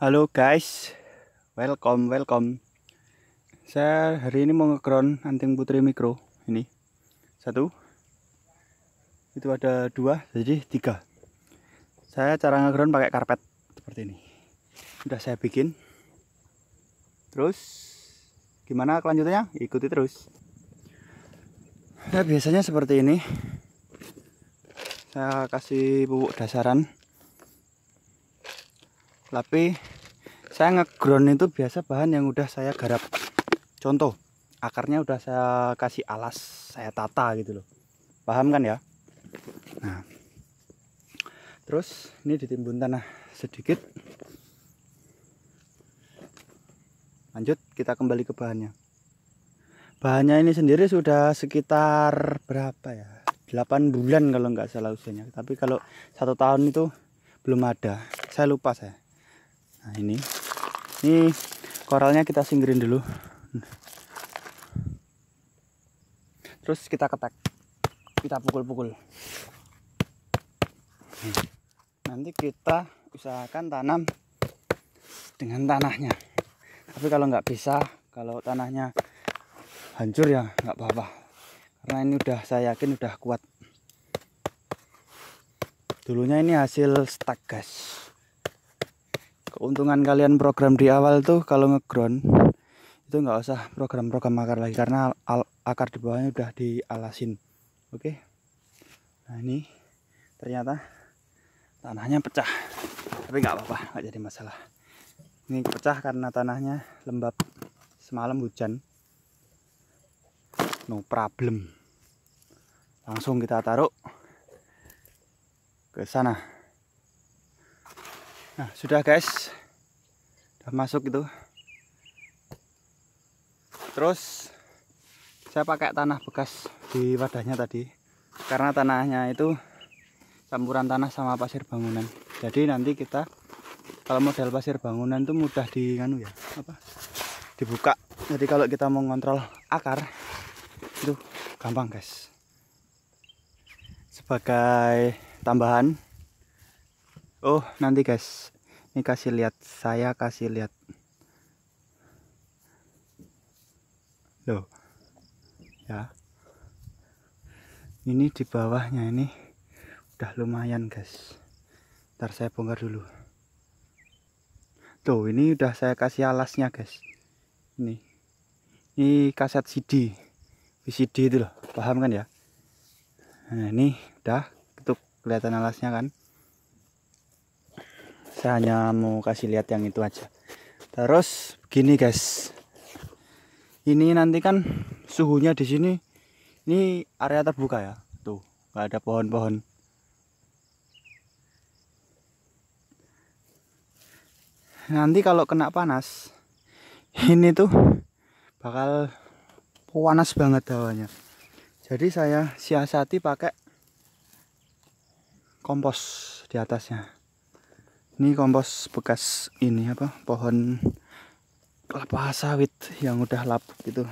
Halo guys, welcome, welcome. Saya hari ini mau ngekron anting putri mikro ini satu, itu ada dua, jadi tiga. Saya cara ngekron pakai karpet seperti ini. Udah saya bikin. Terus gimana kelanjutannya? Ikuti terus. Ya biasanya seperti ini. Saya kasih pupuk dasaran tapi saya ngeground itu biasa bahan yang udah saya garap contoh akarnya udah saya kasih alas saya tata gitu loh paham kan ya nah terus ini ditimbun tanah sedikit lanjut kita kembali ke bahannya bahannya ini sendiri sudah sekitar berapa ya 8 bulan kalau nggak salah usianya tapi kalau satu tahun itu belum ada saya lupa saya nah ini ini koralnya kita singkirin dulu terus kita ketek kita pukul-pukul nanti kita usahakan tanam dengan tanahnya tapi kalau nggak bisa kalau tanahnya hancur ya nggak apa-apa karena ini udah saya yakin udah kuat dulunya ini hasil stek keuntungan kalian program di awal tuh kalau ngeground itu nggak usah program-program akar lagi karena al akar di bawahnya udah dialasin oke nah ini ternyata tanahnya pecah tapi nggak apa-apa nggak jadi masalah ini pecah karena tanahnya lembab semalam hujan no problem langsung kita taruh ke sana Nah, sudah guys. Sudah masuk itu. Terus saya pakai tanah bekas di wadahnya tadi. Karena tanahnya itu campuran tanah sama pasir bangunan. Jadi nanti kita kalau model pasir bangunan itu mudah di nganu ya, apa? dibuka. Jadi kalau kita mau ngontrol akar itu gampang, guys. Sebagai tambahan oh nanti guys ini kasih lihat saya kasih lihat loh ya ini di bawahnya ini udah lumayan guys ntar saya bongkar dulu tuh ini udah saya kasih alasnya guys ini ini kaset CD VCD itu loh paham kan ya nah ini udah itu kelihatan alasnya kan saya hanya mau kasih lihat yang itu aja terus begini guys ini nanti kan suhunya di sini ini area terbuka ya tuh nggak ada pohon-pohon nanti kalau kena panas ini tuh bakal panas banget hawanya jadi saya siasati pakai kompos di atasnya ini kompos bekas ini apa pohon kelapa sawit yang udah lap gitu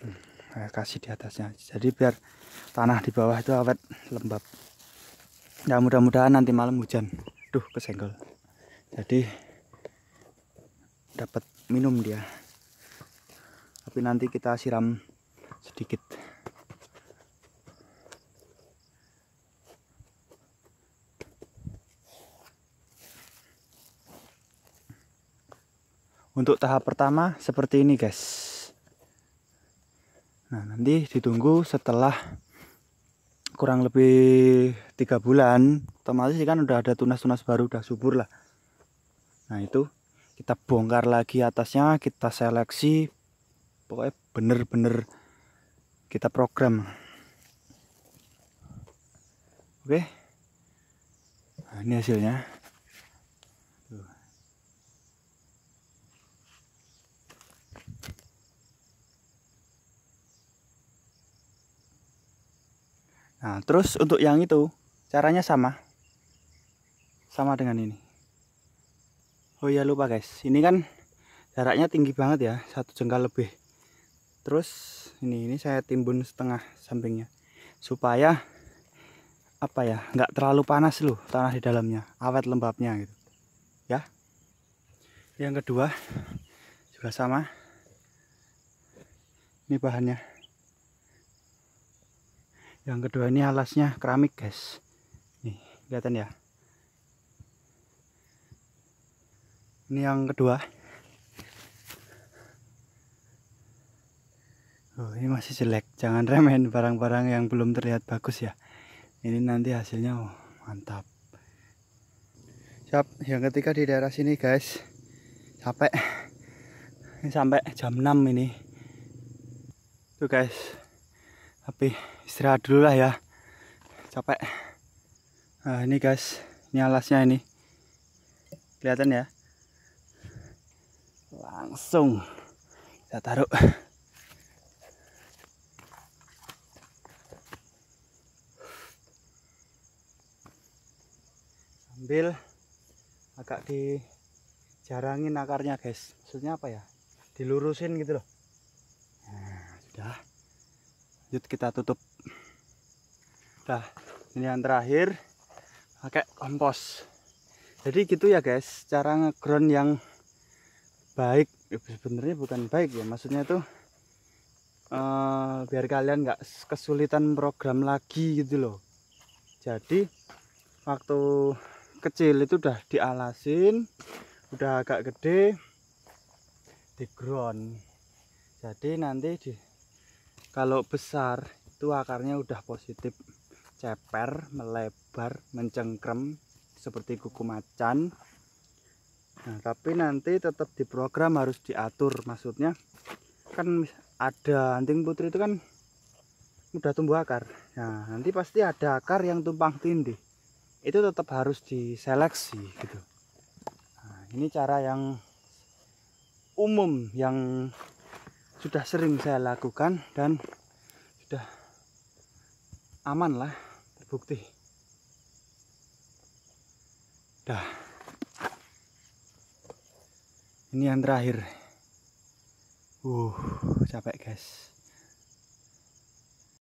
hmm, saya kasih di atasnya jadi biar tanah di bawah itu awet lembab ya mudah-mudahan nanti malam hujan duh kesenggol jadi dapat minum dia tapi nanti kita siram sedikit untuk tahap pertama seperti ini guys nah nanti ditunggu setelah kurang lebih tiga bulan otomatis kan udah ada tunas-tunas baru udah subur lah nah itu kita bongkar lagi atasnya kita seleksi pokoknya bener-bener kita program oke nah, ini hasilnya Nah, terus untuk yang itu caranya sama. Sama dengan ini. Oh ya lupa guys, ini kan jaraknya tinggi banget ya, satu jengkal lebih. Terus ini ini saya timbun setengah sampingnya supaya apa ya nggak terlalu panas loh tanah di dalamnya, awet lembabnya gitu. Ya. Yang kedua juga sama. Ini bahannya yang kedua ini alasnya keramik guys nih kelihatan ya ini yang kedua Oh, ini masih jelek. Jangan remen barang-barang yang belum terlihat bagus ya. Ini nanti hasilnya oh, mantap. Siap, yang ketiga di daerah sini guys. Capek. Ini sampai jam 6 ini. Tuh guys tapi istirahat dulu lah ya capek nah ini guys ini alasnya ini kelihatan ya langsung kita taruh ambil agak dijarangin akarnya guys maksudnya apa ya dilurusin gitu loh yuk kita tutup dah ini yang terakhir pakai kompos jadi gitu ya guys cara ground yang baik ya, sebenarnya bukan baik ya maksudnya tuh uh, biar kalian nggak kesulitan program lagi gitu loh jadi waktu kecil itu udah dialasin udah agak gede di ground jadi nanti di kalau besar itu akarnya udah positif ceper melebar mencengkrem seperti kuku macan nah tapi nanti tetap di program harus diatur maksudnya kan ada anting putri itu kan udah tumbuh akar nah nanti pasti ada akar yang tumpang tindih itu tetap harus diseleksi gitu nah, ini cara yang umum yang sudah sering saya lakukan dan sudah aman lah terbukti dah ini yang terakhir uh capek guys